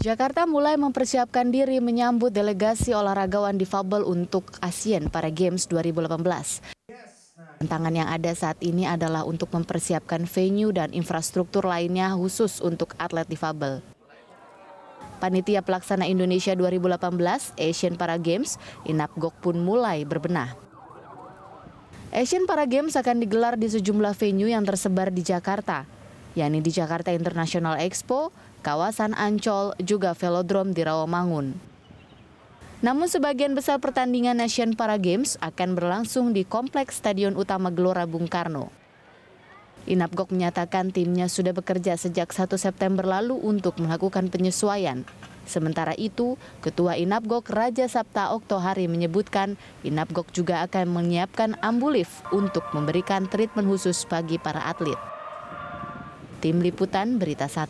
Jakarta mulai mempersiapkan diri menyambut delegasi olahragawan difabel untuk ASEAN para Games 2018. Tantangan yang ada saat ini adalah untuk mempersiapkan venue dan infrastruktur lainnya khusus untuk atlet difabel. Panitia Pelaksana Indonesia 2018 Asian Para Games, Inap Gok pun mulai berbenah. Asian Para Games akan digelar di sejumlah venue yang tersebar di Jakarta, yakni di Jakarta International Expo, kawasan Ancol, juga Velodrome di Rawamangun. Namun sebagian besar pertandingan Asian Para Games akan berlangsung di Kompleks Stadion Utama Gelora Bung Karno. Inapgok menyatakan timnya sudah bekerja sejak 1 September lalu untuk melakukan penyesuaian. Sementara itu, Ketua Inapgok Raja Sabta Oktohari menyebutkan Inapgok juga akan menyiapkan ambulif untuk memberikan treatment khusus bagi para atlet. Tim Liputan Berita 1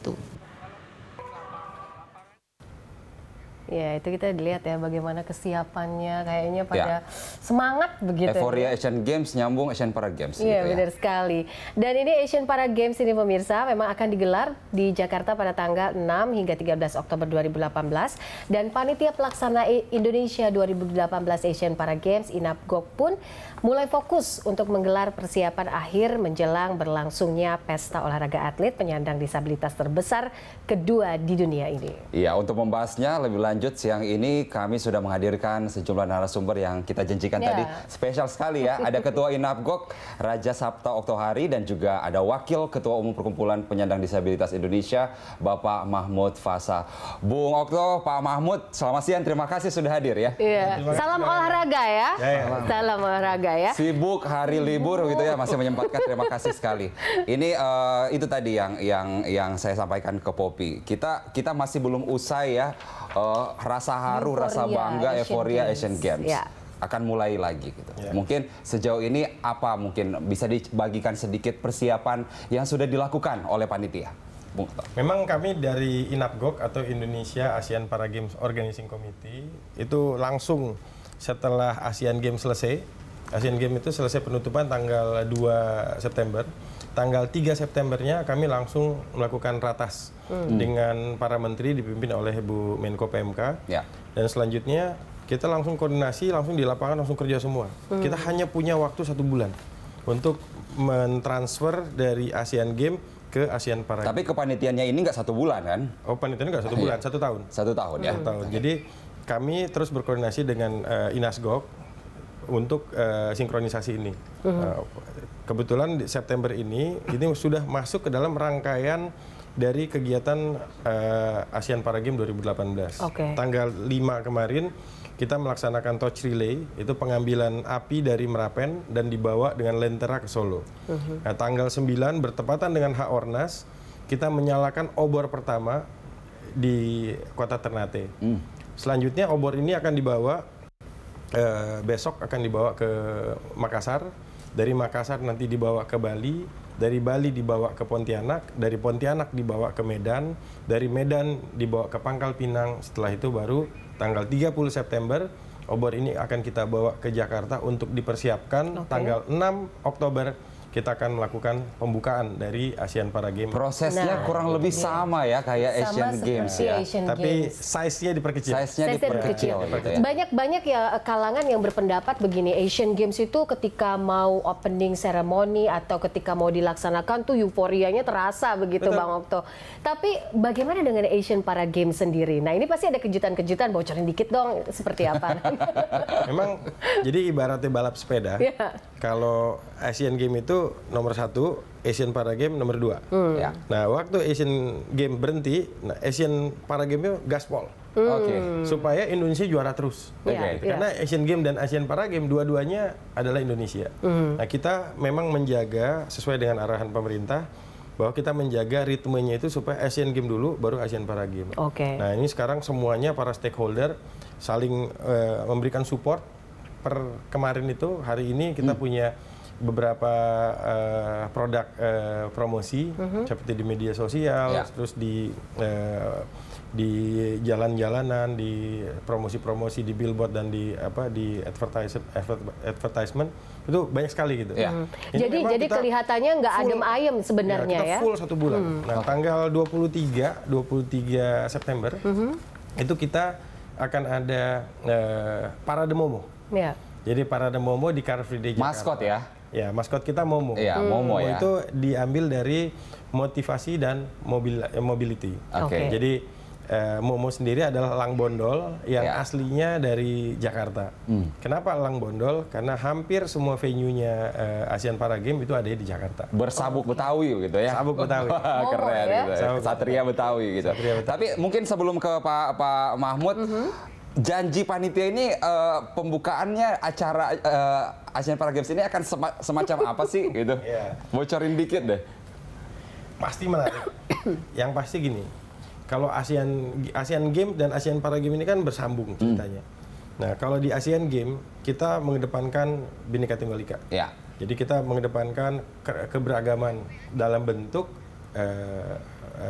Ya itu kita dilihat ya bagaimana kesiapannya kayaknya ya. pada ya. semangat begitu. Euforia Asian Games nyambung Asian Para Games. Iya gitu ya. benar ya. sekali. Dan ini Asian Para Games ini pemirsa memang akan digelar di Jakarta pada tanggal 6 hingga 13 Oktober 2018 dan panitia pelaksana Indonesia 2018 Asian Para Games Inap Gok pun mulai fokus untuk menggelar persiapan akhir menjelang berlangsungnya pesta olahraga atlet penyandang disabilitas terbesar kedua di dunia ini. Iya untuk membahasnya lebih lanjut lanjut, siang ini kami sudah menghadirkan sejumlah narasumber yang kita janjikan yeah. tadi. Spesial sekali ya, ada Ketua Inapgok, Raja Sabta Oktohari, dan juga ada Wakil Ketua Umum Perkumpulan Penyandang Disabilitas Indonesia, Bapak Mahmud Fasa. Bung Okto, Pak Mahmud, selamat siang, terima kasih sudah hadir ya. Yeah. Salam olahraga ya. Yeah, yeah. Salam olahraga ya. Sibuk, hari libur gitu ya, masih menyempatkan, terima kasih sekali. Ini uh, itu tadi yang yang yang saya sampaikan ke Popi. Kita kita masih belum usai ya uh, rasa haru, euforia, rasa bangga, Asian euforia Games. Asian Games. Yeah akan mulai lagi gitu. Yeah. Mungkin sejauh ini apa mungkin bisa dibagikan sedikit persiapan yang sudah dilakukan oleh panitia? Memang kami dari INAPGOK atau Indonesia ASEAN Para Games Organizing Committee itu langsung setelah ASEAN Games selesai, ASEAN Games itu selesai penutupan tanggal 2 September tanggal 3 Septembernya kami langsung melakukan ratas hmm. dengan para menteri dipimpin oleh Bu Menko PMK. Ya. Dan selanjutnya kita langsung koordinasi, langsung di lapangan, langsung kerja semua. Hmm. Kita hanya punya waktu satu bulan untuk mentransfer dari ASEAN Games ke ASEAN Para. Tapi kepanitiannya ini nggak satu bulan kan? Oh panitianya nggak satu iya. bulan, satu tahun. Satu tahun ya. Satu tahun. Okay. Jadi kami terus berkoordinasi dengan uh, eh, Inasgok untuk uh, sinkronisasi ini. Uh, -huh. uh kebetulan di September ini ini sudah masuk ke dalam rangkaian dari kegiatan uh, eh, ASEAN Para Games 2018. Okay. Tanggal 5 kemarin kita melaksanakan torch relay, itu pengambilan api dari Merapen dan dibawa dengan lentera ke Solo. Uh mhm. -huh. Nah, tanggal 9 bertepatan dengan hak Ornas, kita menyalakan obor pertama di Kota Ternate. Mm. Selanjutnya obor ini akan dibawa uh, besok akan dibawa ke Makassar dari Makassar nanti dibawa ke Bali, dari Bali dibawa ke Pontianak, dari Pontianak dibawa ke Medan, dari Medan dibawa ke Pangkal Pinang, setelah itu baru tanggal 30 September obor ini akan kita bawa ke Jakarta untuk dipersiapkan okay. tanggal 6 Oktober kita akan melakukan pembukaan dari Asian Para Games. Prosesnya nah, kurang iya. lebih ya. sama ya kayak sama Asian Games ya. Asian Tapi size-nya diperkecil. Size-nya size diperkecil. Gitu ya. Banyak-banyak ya eh, kalangan yang berpendapat begini, Asian Games itu ketika mau opening ceremony atau ketika mau dilaksanakan tuh euforianya terasa begitu Betul. Bang Okto. Tapi bagaimana dengan Asian Para Games sendiri? Nah, ini pasti ada kejutan-kejutan, bocorin dikit dong seperti apa. Memang jadi ibaratnya balap sepeda. Yeah. Kalau Asian Games itu nomor satu, Asian Para Games nomor dua. Hmm. Ya. Nah waktu Asian Games berhenti, nah Asian Para Games gaspol. Hmm. Oke. Okay. Supaya Indonesia juara terus. Oke. Ya. Okay. Karena ya. Asian Games dan Asian Para Games dua-duanya adalah Indonesia. Hmm. Nah kita memang menjaga sesuai dengan arahan pemerintah bahwa kita menjaga ritmenya itu supaya Asian Games dulu baru Asian Para Games. Oke. Okay. Nah ini sekarang semuanya para stakeholder saling uh, memberikan support per kemarin itu hari ini kita hmm. punya beberapa uh, produk uh, promosi mm-hmm. seperti di media sosial, yeah. terus di uh, di jalan-jalanan, di promosi-promosi di billboard dan di apa di advertisement advertisement itu banyak sekali gitu. Yeah. Mm. Mm-hmm. Jadi jadi kelihatannya nggak adem ayem iya, sebenarnya ya. Kita full satu bulan. Mm. Nah, tanggal 23 23 September mm-hmm. itu kita akan ada uh, parade Momo. Yeah. Jadi parade Momo di Car Free Day Jakarta. Maskot ya? Ya, maskot kita Momo. Iya, hmm. Momo ya. Itu diambil dari motivasi dan mobil eh, mobility. Oke. Okay. Jadi eh, Momo sendiri adalah lang bondol yang ya. aslinya dari Jakarta. Hmm. Kenapa lang bondol? Karena hampir semua venue-nya eh, Asian Para Games itu ada di Jakarta. Bersabuk oh. Betawi gitu ya. Sabuk Betawi. Keren gitu ya? gitu. Satria Betawi gitu. Satria Betawi. Tapi mungkin sebelum ke Pak Pak Mahmud mm -hmm janji panitia ini uh, pembukaannya acara uh, Asian Para Games ini akan sema semacam apa sih gitu? Yeah. Bocorin dikit deh. Pasti menarik. Yang pasti gini, kalau Asian Asian Games dan Asian Para Games ini kan bersambung hmm. ceritanya. Hmm. Nah, kalau di Asian Games kita mengedepankan bineka tunggal ika. Yeah. Jadi kita mengedepankan ke keberagaman dalam bentuk uh, eh, uh,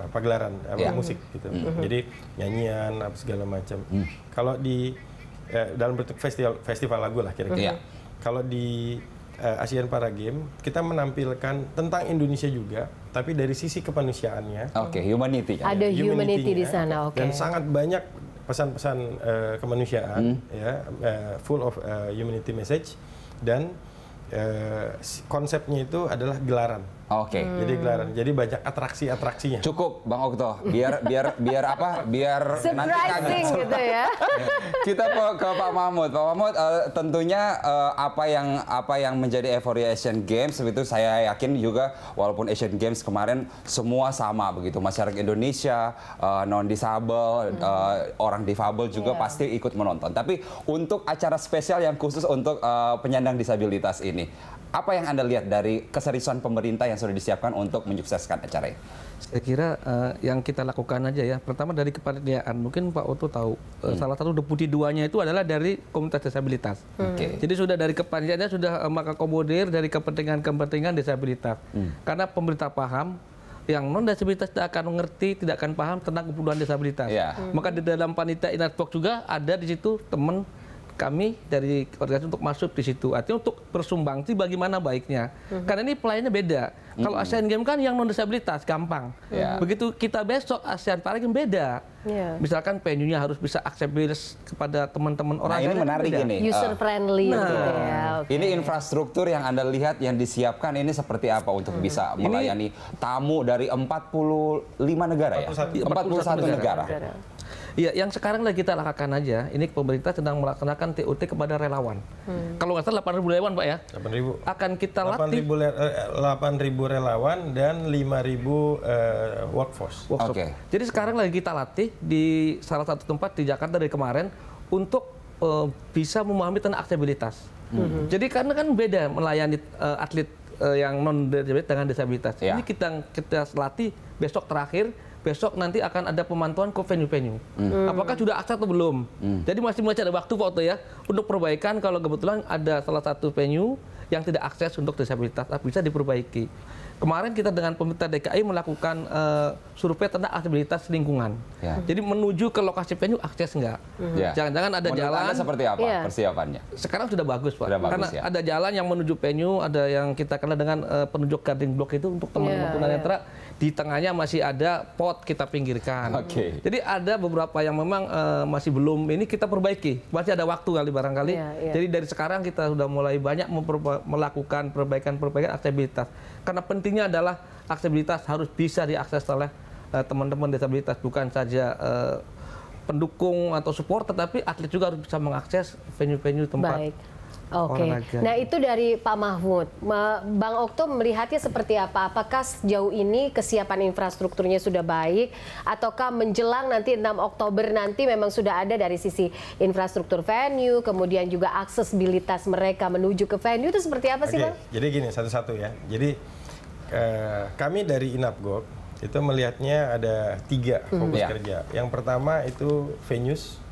eh, pagelaran apa yeah. musik gitu. Mm. Jadi nyanyian apa segala macam. Mm. Kalau di uh, dalam bentuk festival festival lagu lah kira-kira. Yeah. Kalau di uh, Asian Para Games kita menampilkan tentang Indonesia juga, tapi dari sisi kemanusiaannya. Oke, okay, humanity. Ya. Ada humanity di sana, oke. Okay. Dan sangat banyak pesan-pesan uh, kemanusiaan mm. ya, uh, full of uh, humanity message dan uh, konsepnya itu adalah gelaran. Oke. Okay. Hmm. Jadi gelaran. Jadi banyak atraksi-atraksinya. Cukup Bang Okto. Biar biar biar apa? Biar nanti kaget. gitu ya. Kita ke, ke Pak Mahmud. Pak Mahmud uh, tentunya uh, apa yang apa yang menjadi euforia Asian Games itu saya yakin juga walaupun Asian Games kemarin semua sama begitu. Masyarakat Indonesia, uh, eh, non disabel, hmm. uh, orang difabel juga yeah. pasti ikut menonton. Tapi untuk acara spesial yang khusus untuk uh, penyandang disabilitas ini, apa yang Anda lihat dari keseriusan pemerintah yang sudah disiapkan untuk menyukseskan acara ini? Saya kira uh, yang kita lakukan aja ya. Pertama dari kepanitiaan, mungkin Pak Oto tahu eh, hmm. uh, salah satu deputi duanya itu adalah dari komunitas disabilitas. Hmm. Okay. Jadi sudah dari kepanitiaannya sudah uh, komodir dari kepentingan-kepentingan disabilitas. Hmm. Karena pemerintah paham yang non disabilitas tidak akan mengerti, tidak akan paham tentang kebutuhan disabilitas. Yeah. Hmm. Maka di dalam panitia Inatbox juga ada di situ teman kami dari organisasi untuk masuk di situ. Artinya untuk bersumbangsi bagaimana baiknya. Hmm. Karena ini pelayannya beda kalau hmm. ASEAN Games kan yang non disabilitas gampang. Yeah. Begitu kita besok ASEAN Para Games beda. Yeah. Misalkan venue-nya harus bisa akseptabilis kepada teman-teman orang. Nah ini kan menarik beda. ini. User friendly. Nah. Gitu ya. okay. Ini infrastruktur yang anda lihat yang disiapkan ini seperti apa untuk hmm. bisa melayani ini, tamu dari 45 negara ya? 41, 41, 41 negara. negara. Iya, yang sekarang lagi kita lakukan aja. Ini pemerintah sedang melaksanakan TOT kepada relawan. Hmm. Kalau nggak salah 8 ribu relawan, Pak ya? 8 ribu. Akan kita 8 latih. 8.000 8 eh, ribu relawan dan 5 ribu uh, workforce. Oke. Okay. Jadi sekarang lagi kita latih di salah satu tempat di Jakarta dari kemarin untuk uh, bisa memahami tentang aksesibilitas. Hmm. Jadi karena kan beda melayani uh, atlet uh, yang non disabilitas dengan disabilitas. Ya. Ini kita kita latih besok terakhir besok nanti akan ada pemantauan ke venue-venue. Hmm. hmm. Apakah sudah akses atau belum? Hmm. Jadi masih masih ada waktu foto ya untuk perbaikan kalau kebetulan ada salah satu venue yang tidak akses untuk disabilitas tapi bisa diperbaiki. Kemarin kita dengan pemerintah DKI melakukan uh, survei tentang aksesibilitas lingkungan. Ya. Jadi menuju ke lokasi venue akses enggak? jangan hmm. ya. Jangan-jangan ada Menurut jalan. Anda seperti apa ya. persiapannya? Sekarang sudah bagus, Pak. Sudah Karena ya. ada jalan yang menuju venue, ada yang kita kenal dengan uh, penunjuk guarding block itu untuk teman-teman ya, tunanetra. Ya di tengahnya masih ada pot kita pinggirkan. Okay. Jadi ada beberapa yang memang uh, masih belum ini kita perbaiki. Masih ada waktu kali barangkali. Yeah, yeah. Jadi dari sekarang kita sudah mulai banyak melakukan perbaikan-perbaikan aksesibilitas. Karena pentingnya adalah aksesibilitas harus bisa diakses oleh eh, teman-teman uh, disabilitas bukan saja uh, pendukung atau supporter tapi atlet juga harus bisa mengakses venue-venue tempat Baik. Oke. Okay. Nah itu dari Pak Mahmud, Bang Okto melihatnya seperti apa? Apakah sejauh ini kesiapan infrastrukturnya sudah baik, ataukah menjelang nanti 6 Oktober nanti memang sudah ada dari sisi infrastruktur venue, kemudian juga aksesibilitas mereka menuju ke venue itu seperti apa sih, Bang? Jadi gini satu-satu ya. Jadi eh, kami dari Inapgok itu melihatnya ada tiga hmm. fokus -hmm. kerja. Yang pertama itu venues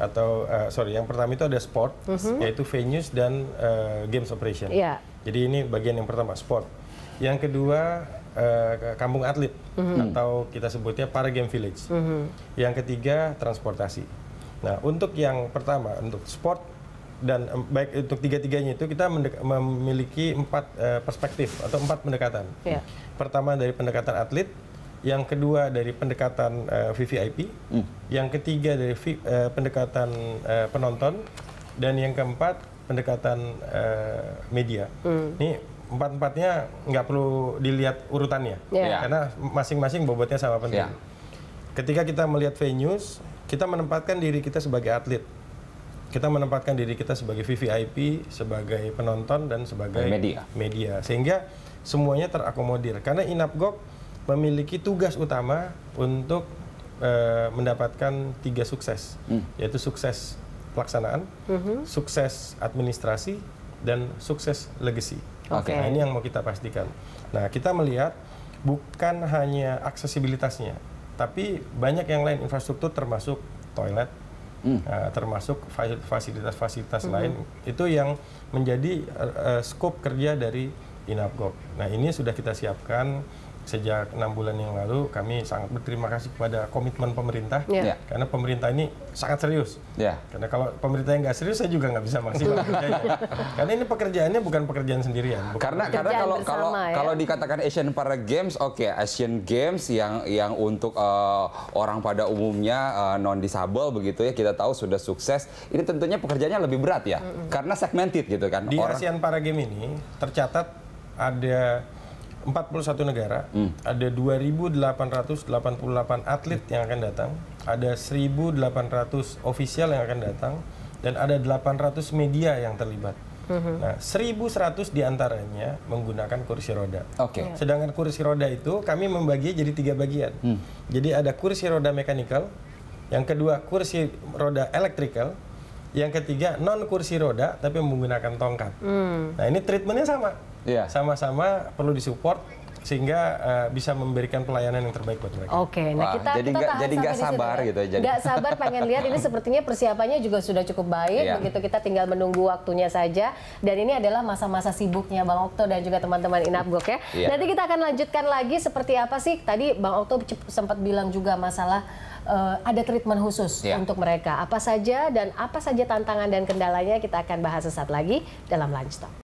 atau uh, sorry yang pertama itu ada sport mm -hmm. yaitu venues dan uh, games operation. Yeah. Jadi ini bagian yang pertama sport. Yang kedua uh, kampung atlet mm -hmm. atau kita sebutnya para game village. Mm -hmm. Yang ketiga transportasi. Nah untuk yang pertama untuk sport dan baik untuk tiga-tiganya itu kita memiliki empat uh, perspektif atau empat pendekatan. Yeah. Pertama dari pendekatan atlet, yang kedua dari pendekatan uh, eh, VVIP, hmm. yang ketiga dari uh, pendekatan uh, penonton, dan yang keempat pendekatan uh, media. Hmm. Ini empat-empatnya nggak perlu dilihat urutannya, yeah. Ya. karena masing-masing bobotnya sama penting. Yeah. Ketika kita melihat venues, kita menempatkan diri kita sebagai atlet, kita menempatkan diri kita sebagai VVIP, sebagai penonton, dan sebagai media. media. Sehingga semuanya terakomodir. Karena Inapgok memiliki tugas utama untuk uh, mendapatkan tiga sukses, hmm. yaitu sukses pelaksanaan, hmm. sukses administrasi, dan sukses legacy. Okay. Nah, ini yang mau kita pastikan. Nah, kita melihat bukan hanya aksesibilitasnya, tapi banyak yang lain infrastruktur termasuk toilet, hmm. uh, termasuk fasilitas-fasilitas hmm. lain itu yang menjadi uh, eh, uh, skop kerja dari Inapgok. Nah, ini sudah kita siapkan sejak enam bulan yang lalu kami sangat berterima kasih kepada komitmen pemerintah yeah. yeah. karena pemerintah ini sangat serius yeah. karena kalau pemerintah yang nggak serius saya juga nggak bisa maksimal karena ini pekerjaannya bukan pekerjaan sendirian bukan karena pekerjaan karena kalau bersama, kalau ya? kalau dikatakan Asian Para Games oke okay, Asian Games yang yang untuk uh, orang pada umumnya uh, eh, non disable begitu ya kita tahu sudah sukses ini tentunya pekerjaannya lebih berat ya mm -hmm. karena segmented gitu kan di orang... Asian Para Games ini tercatat ada 41 negara, hmm. ada 2.888 atlet yang akan datang, ada 1.800 ofisial yang akan datang, dan ada 800 media yang terlibat. hmm Nah, 1.100 diantaranya menggunakan kursi roda. Oke. Okay. Iya. Sedangkan kursi roda itu kami membagi jadi tiga bagian. Hmm. Jadi ada kursi roda mekanikal, yang kedua kursi roda elektrikal, yang ketiga non kursi roda tapi menggunakan tongkat. Hmm. Nah, ini treatmentnya sama yeah. sama-sama perlu disupport sehingga uh, bisa memberikan pelayanan yang terbaik buat mereka. Oke, nah kita jadi kita gak, jadi nggak sabar situ. Ya. gitu. Ya, jadi nggak sabar pengen lihat ini sepertinya persiapannya juga sudah cukup baik yeah. begitu kita tinggal menunggu waktunya saja dan ini adalah masa-masa sibuknya Bang Okto dan juga teman-teman Inapgok ya. Yeah. Nanti kita akan lanjutkan lagi seperti apa sih tadi Bang Okto sempat bilang juga masalah uh, ada treatment khusus yeah. untuk mereka. Apa saja dan apa saja tantangan dan kendalanya kita akan bahas sesaat lagi dalam Lunch Talk.